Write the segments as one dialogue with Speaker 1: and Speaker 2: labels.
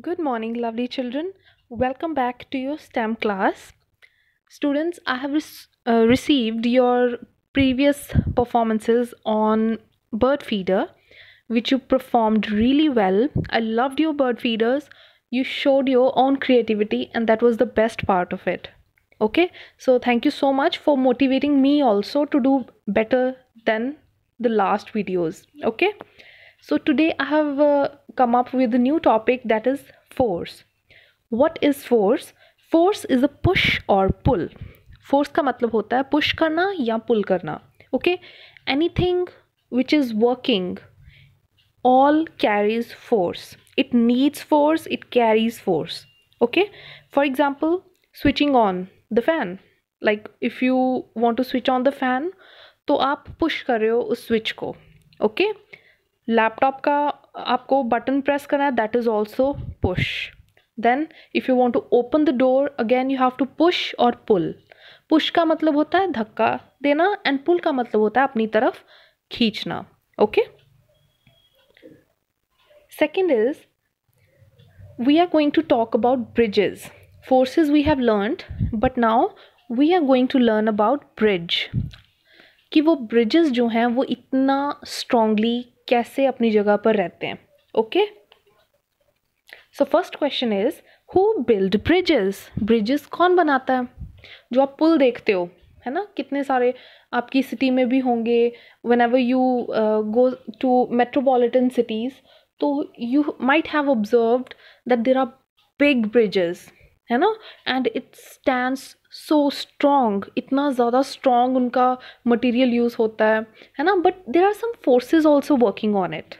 Speaker 1: Good morning, lovely children. Welcome back to your STEM class. Students, I have uh, received your previous performances on bird feeder, which you performed really well. I loved your bird feeders. You showed your own creativity, and that was the best part of it. Okay, so thank you so much for motivating me also to do better than the last videos. Okay, so today I have. Uh, come up with a new topic that is force what is force force is a push or pull force ka matlab hota hai push karna ya pull karna okay anything which is working all carries force it needs force it carries force okay for example switching on the fan like if you want to switch on the fan to aap push kar rahe ho us switch ko okay laptop का आपको button press करना है that is also push then if you want to open the door again you have to push or pull push का मतलब होता है धक्का देना एंड पुल का मतलब होता है अपनी तरफ खींचना okay second is we are going to talk about bridges forces we have learned but now we are going to learn about bridge कि वो ब्रिजेस जो हैं वो इतना स्ट्रांगली कैसे अपनी जगह पर रहते हैं okay so first question is who build bridges bridges कौन बनाता है जो आप पुल देखते हो है ना कितने सारे आपकी सिटी में भी होंगे whenever you go to metropolitan cities तो you might have observed that there are big bridges है ना and it stand so strong इतना ज़्यादा स्ट्रोंग उनका मटेरियल यूज़ होता है है ना but there are some forces also working on it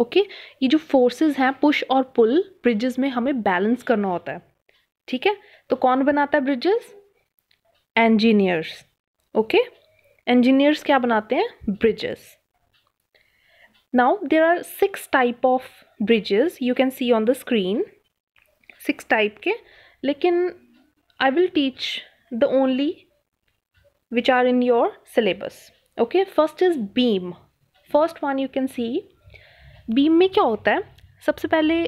Speaker 1: okay ये जो फोर्सेज हैं पुश और पुल ब्रिजेस में हमें बैलेंस करना होता है ठीक है तो कौन बनाता है ब्रिजेस इंजीनियर्स ओके इंजीनियर्स क्या बनाते हैं bridges now there are six type of bridges you can see on the screen six type के लेकिन I will teach the only which are in your syllabus okay first is beam first one you can see beam में क्या होता है सबसे पहले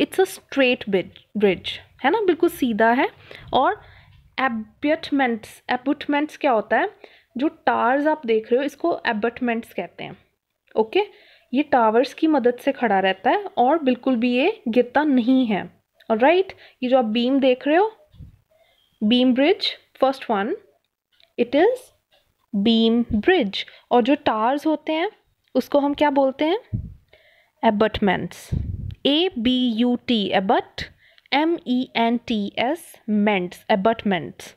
Speaker 1: a straight bridge bridge है ना बिल्कुल सीधा है और एबटमेंट्स एबुटमेंट्स क्या होता है जो टावर्स आप देख रहे हो इसको एबटमेंट्स कहते हैं ओके okay? ये टावर्स की मदद से खड़ा रहता है और बिल्कुल भी ये गिरता नहीं है और राइट ये जो आप बीम देख रहे हो beam bridge first one it is beam bridge और जो टार्स होते हैं उसको हम क्या बोलते हैं abutments A B U T abut M E N T S मेंट्स abutments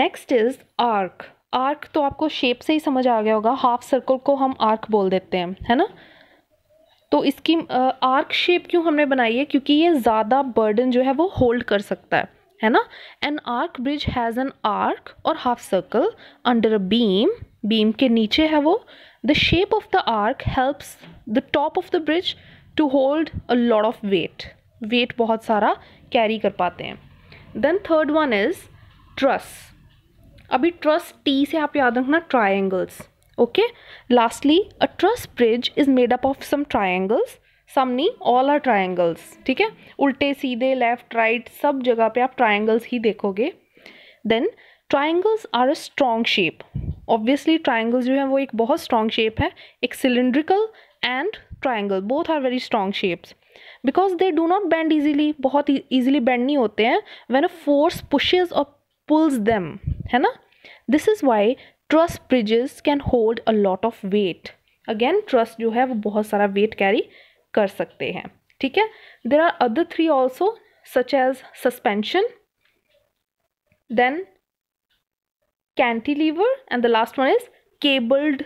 Speaker 1: next is arch arch तो आपको शेप से ही समझ आ गया होगा हाफ सर्कल को हम आर्क बोल देते हैं है ना तो इसकी आर्क शेप क्यों हमने बनाई है क्योंकि ये ज़्यादा बर्डन जो है वो होल्ड कर सकता है है ना an arch bridge has an arch or half circle under a beam beam के नीचे है वो the shape of the arch helps the top of the bridge to hold a lot of weight weight बहुत सारा carry कर पाते हैं then third one is truss अभी ट्रस टी से आप याद रखना triangles okay lastly a truss bridge is made up of some triangles some नी ऑल आर ट्राइंगल्स ठीक है उल्टे सीधे लेफ्ट राइट सब जगह पे आप ट्राइंगल्स ही देखोगे then triangles are a strong shape obviously triangles जो है वो एक बहुत स्ट्रॉन्ग शेप है एक cylindrical and triangle both are very strong shapes because they do not bend easily बहुत ईजिली e-, बैंड नहीं होते हैं when a force pushes or pulls them है ना this is why truss bridges can hold a lot of weight again truss जो है वो बहुत सारा वेट कैरी कर सकते हैं ठीक है there are other three also such as suspension then cantilever and the last one is cabled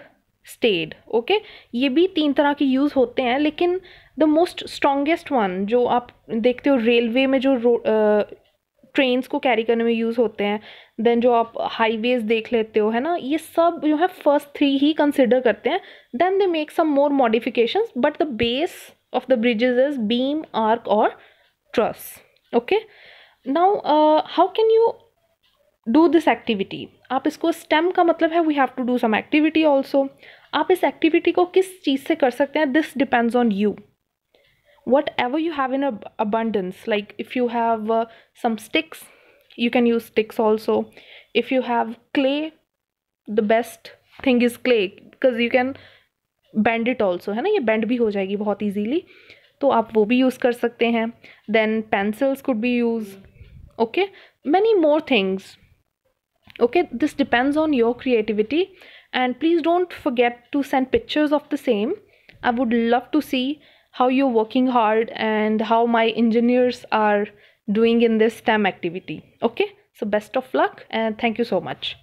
Speaker 1: stayed okay ये भी तीन तरह के यूज़ होते हैं लेकिन द मोस्ट स्ट्रोंगेस्ट वन जो आप देखते हो रेलवे में जो ट्रेन्स को कैरी करने में यूज़ होते हैं देन जो आप हाईवेज देख लेते हो है ना ये सब जो है फर्स्ट थ्री ही कंसिडर करते हैं then they make some more modification but the base of the bridges is beam arch or truss okay now how can you do this activity आप इसको स्टेम का मतलब है we have to do some activity also आप इस activity को किस चीज़ से कर सकते हैं this depends on you whatever you have in ab- abundance like if you have uh, some sticks you can use sticks also if you have clay the best thing is clay because you can bend it also है ना ये bend भी हो जाएगी बहुत easily तो आप वो भी use कर सकते हैं then pencils could be used okay many more things okay this depends on your creativity and please don't forget to send pictures of the same I would love to see how you're working hard and how my engineers are doing in this STEM activity. Okay, so best of luck and thank you so much.